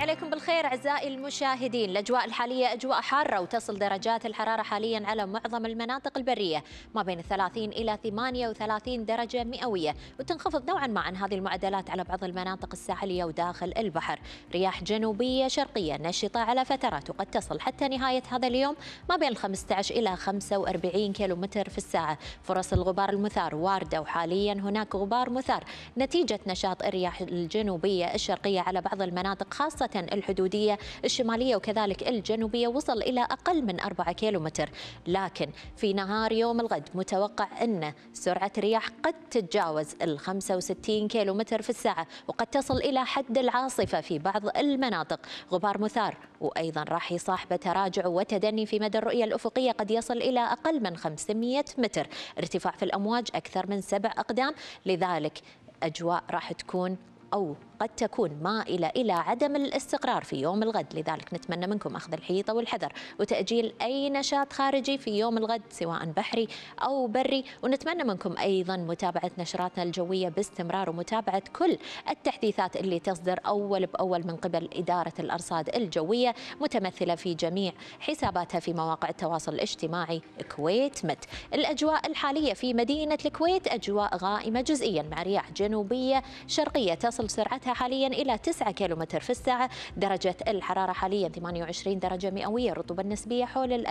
عليكم الخير أعزائي المشاهدين الأجواء الحالية أجواء حارة وتصل درجات الحرارة حاليا على معظم المناطق البرية ما بين 30 إلى 38 درجة مئوية وتنخفض نوعا ما عن هذه المعدلات على بعض المناطق الساحلية وداخل البحر رياح جنوبية شرقية نشطة على فترات وقد تصل حتى نهاية هذا اليوم ما بين 15 إلى 45 كيلومتر في الساعة فرص الغبار المثار واردة وحاليا هناك غبار مثار نتيجة نشاط الرياح الجنوبية الشرقية على بعض المناطق خاصة الحدود الحدودية الشمالية وكذلك الجنوبية وصل إلى أقل من 4 كيلومتر لكن في نهار يوم الغد متوقع أن سرعة الرياح قد تتجاوز ال 65 كيلومتر في الساعة وقد تصل إلى حد العاصفة في بعض المناطق غبار مثار وأيضا راح يصاحبه تراجع وتدني في مدى الرؤية الأفقية قد يصل إلى أقل من 500 متر ارتفاع في الأمواج أكثر من سبع أقدام لذلك أجواء راح تكون أو قد تكون مائلة إلى عدم الاستقرار في يوم الغد لذلك نتمنى منكم أخذ الحيطة والحذر وتأجيل أي نشاط خارجي في يوم الغد سواء بحري أو بري ونتمنى منكم أيضا متابعة نشراتنا الجوية باستمرار ومتابعة كل التحديثات اللي تصدر أول بأول من قبل إدارة الأرصاد الجوية متمثلة في جميع حساباتها في مواقع التواصل الاجتماعي كويت مت الأجواء الحالية في مدينة الكويت أجواء غائمة جزئيا مع رياح جنوبية شرقية تصل سرعتها حاليا إلى 9 كيلومتر في الساعة درجة الحرارة حاليا 28 درجة مئوية الرطوبة النسبية حول ال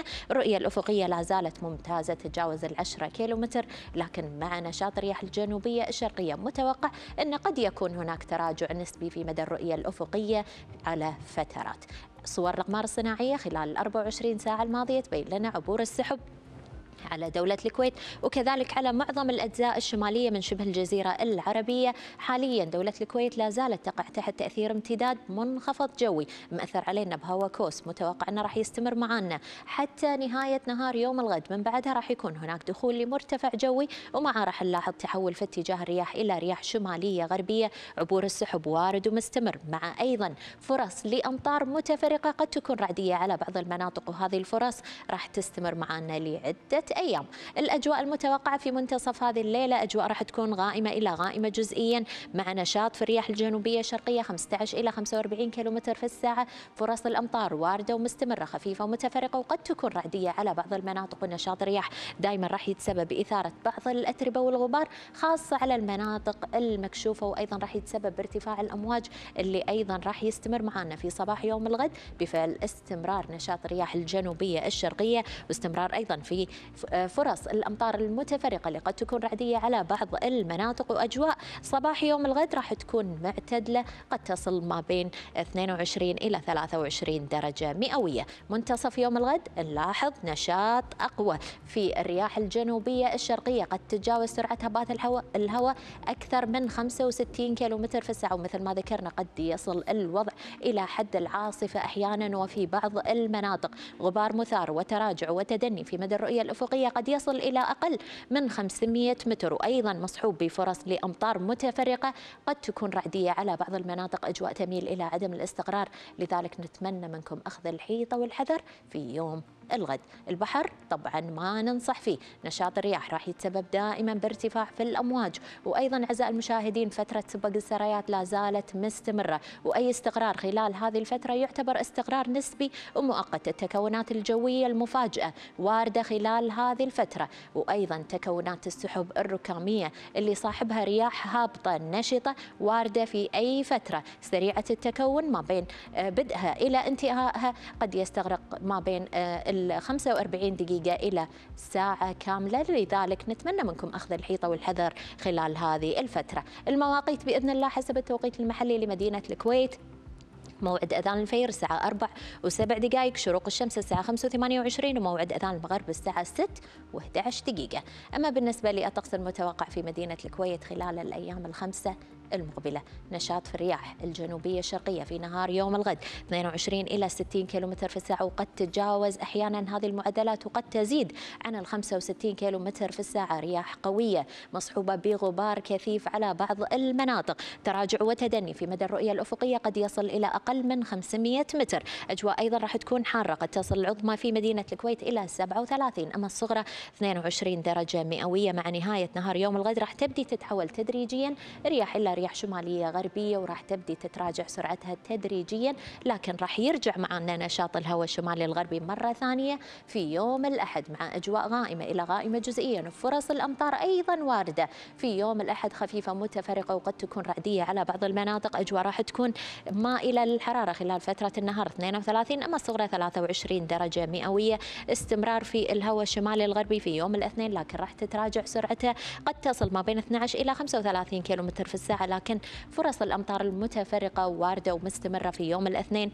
40% الرؤية الأفقية لا زالت ممتازة تتجاوز ال 10 كيلومتر لكن مع نشاط الرياح الجنوبية الشرقية متوقع أن قد يكون هناك تراجع نسبي في مدى الرؤية الأفقية على فترات صور الأقمار الصناعية خلال 24 ساعة الماضية تبين لنا عبور السحب على دولة الكويت وكذلك على معظم الأجزاء الشمالية من شبه الجزيرة العربية حاليا دولة الكويت لا زالت تقع تحت تأثير امتداد منخفض جوي مأثر علينا بهوا كوس متوقع أنه راح يستمر معنا حتى نهاية نهار يوم الغد من بعدها راح يكون هناك دخول لمرتفع جوي ومعه راح نلاحظ تحول في اتجاه الرياح إلى رياح شمالية غربية عبور السحب وارد ومستمر مع أيضا فرص لأمطار متفرقة قد تكون رعدية على بعض المناطق وهذه الفرص راح تستمر معنا لعدة أيام الأجواء المتوقعة في منتصف هذه الليلة أجواء راح تكون غائمة إلى غائمة جزئيا مع نشاط في الرياح الجنوبية الشرقية 15 إلى 45 كيلومتر في الساعة فرص الأمطار واردة ومستمرة خفيفة ومتفرقة وقد تكون رعدية على بعض المناطق ونشاط الرياح دائما راح يتسبب إثارة بعض الأتربة والغبار خاصة على المناطق المكشوفة وأيضا راح يتسبب بارتفاع الأمواج اللي أيضا راح يستمر معنا في صباح يوم الغد بفعل استمرار نشاط الرياح الجنوبية الشرقية واستمرار أيضا في فرص الأمطار المتفرقة اللي قد تكون رعدية على بعض المناطق وأجواء صباح يوم الغد راح تكون معتدلة قد تصل ما بين 22 إلى 23 درجة مئوية منتصف يوم الغد نلاحظ نشاط أقوى في الرياح الجنوبية الشرقية قد تتجاوز سرعتها باث الهواء الهواء أكثر من 65 كيلومتر في الساعة ومثل ما ذكرنا قد يصل الوضع إلى حد العاصفة أحيانا وفي بعض المناطق غبار مثار وتراجع وتدني في مدى الرؤية الافقيه الأفقية قد يصل إلى أقل من 500 متر وأيضا مصحوب بفرص لأمطار متفرقة قد تكون رعدية على بعض المناطق أجواء تميل إلى عدم الاستقرار لذلك نتمنى منكم أخذ الحيطة والحذر في يوم الغد البحر طبعا ما ننصح فيه نشاط الرياح راح يتسبب دائما بارتفاع في الأمواج وأيضا أعزائي المشاهدين فترة سباق السرايات لا زالت مستمرة وأي استقرار خلال هذه الفترة يعتبر استقرار نسبي ومؤقت التكونات الجوية المفاجئة واردة خلال هذه الفترة وأيضا تكونات السحب الركامية اللي صاحبها رياح هابطة نشطة واردة في أي فترة سريعة التكون ما بين آه، بدءها إلى انتهائها قد يستغرق ما بين آه، ال 45 دقيقة إلى ساعة كاملة لذلك نتمنى منكم أخذ الحيطة والحذر خلال هذه الفترة المواقيت بإذن الله حسب التوقيت المحلي لمدينة الكويت موعد أذان الفير الساعة 4 و7 دقائق شروق الشمس الساعة 5 و28 وموعد أذان المغرب الساعة 6 و11 دقيقة أما بالنسبة للطقس المتوقع في مدينة الكويت خلال الأيام الخمسة المقبلة نشاط في الرياح الجنوبية الشرقية في نهار يوم الغد 22 إلى 60 كم في الساعة وقد تتجاوز أحيانا هذه المعدلات وقد تزيد عن ال 65 كم في الساعة رياح قوية مصحوبة بغبار كثيف على بعض المناطق تراجع وتدني في مدى الرؤية الأفقية قد يصل إلى أقل من 500 متر أجواء أيضا راح تكون حارة قد تصل العظمى في مدينة الكويت إلى 37 أما الصغرى 22 درجة مئوية مع نهاية نهار يوم الغد راح تبدي تتحول تدريجيا رياح إلى رياح شمالية غربية وراح تبدي تتراجع سرعتها تدريجيا لكن راح يرجع معنا نشاط الهواء الشمالي الغربي مرة ثانية في يوم الأحد مع أجواء غائمة إلى غائمة جزئيا وفرص الأمطار أيضا واردة في يوم الأحد خفيفة متفرقة وقد تكون رعدية على بعض المناطق أجواء راح تكون مائلة للحرارة خلال فترة النهار 32 أما الصغرى 23 درجة مئوية استمرار في الهواء الشمالي الغربي في يوم الاثنين لكن راح تتراجع سرعته قد تصل ما بين 12 إلى 35 كيلومتر في الساعة لكن فرص الأمطار المتفرقة واردة ومستمرة في يوم الاثنين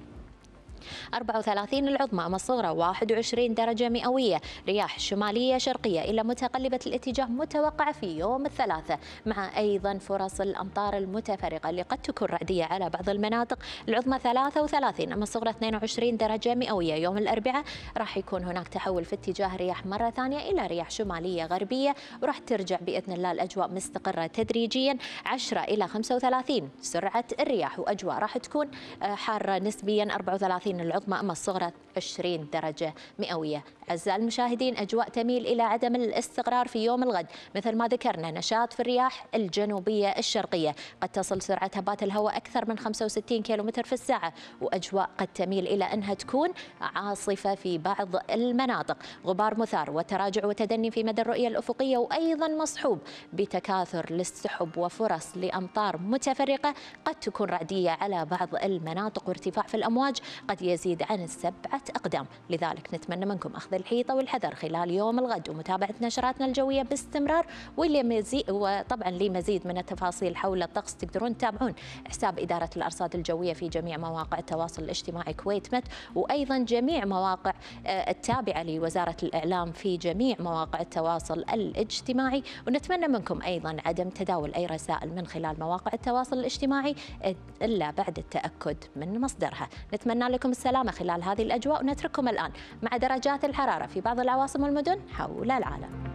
34 العظمى مصورة 21 درجة مئوية رياح شمالية شرقية إلى متقلبة الاتجاه متوقعة في يوم الثلاثة مع أيضا فرص الأمطار المتفرقة اللي قد تكون رعدية على بعض المناطق العظمى 33 أما الصغرى 22 درجة مئوية يوم الأربعاء راح يكون هناك تحول في اتجاه رياح مرة ثانية إلى رياح شمالية غربية وراح ترجع بإذن الله الأجواء مستقرة تدريجيا 10 إلى 35 سرعة الرياح وأجواء راح تكون آه، حارة نسبيا 34 العظمى أما الصغرى 20 درجة مئوية أعزائي المشاهدين أجواء تميل إلى عدم الاستقرار في يوم الغد مثل ما ذكرنا نشاط في الرياح الجنوبية الشرقية قد تصل سرعة هبات الهواء أكثر من 65 كيلومتر في الساعة وأجواء قد تميل إلى أنها تكون عاصفة في بعض المناطق غبار مثار وتراجع وتدني في مدى الرؤية الأفقية وأيضا مصحوب بتكاثر للسحب وفرص لأمطار متفرقة قد تكون رعدية على بعض المناطق وارتفاع في الأمواج قد يزيد عن السبعة أقدام لذلك نتمنى منكم أخذ الحيطة والحذر خلال يوم الغد ومتابعة نشراتنا الجوية باستمرار واللي مزيد وطبعا لمزيد من التفاصيل حول الطقس تقدرون تتابعون حساب إدارة الأرصاد الجوية في جميع مواقع التواصل الاجتماعي كويت مت وأيضا جميع مواقع آه، التابعة لوزارة الإعلام في جميع مواقع التواصل الاجتماعي ونتمنى منكم أيضا عدم تداول أي رسائل من خلال مواقع التواصل الاجتماعي إلا بعد التأكد من مصدرها نتمنى لكم السلامة خلال هذه الأجواء ونترككم الآن مع درجات الحرارة الحرارة في بعض العواصم والمدن حول العالم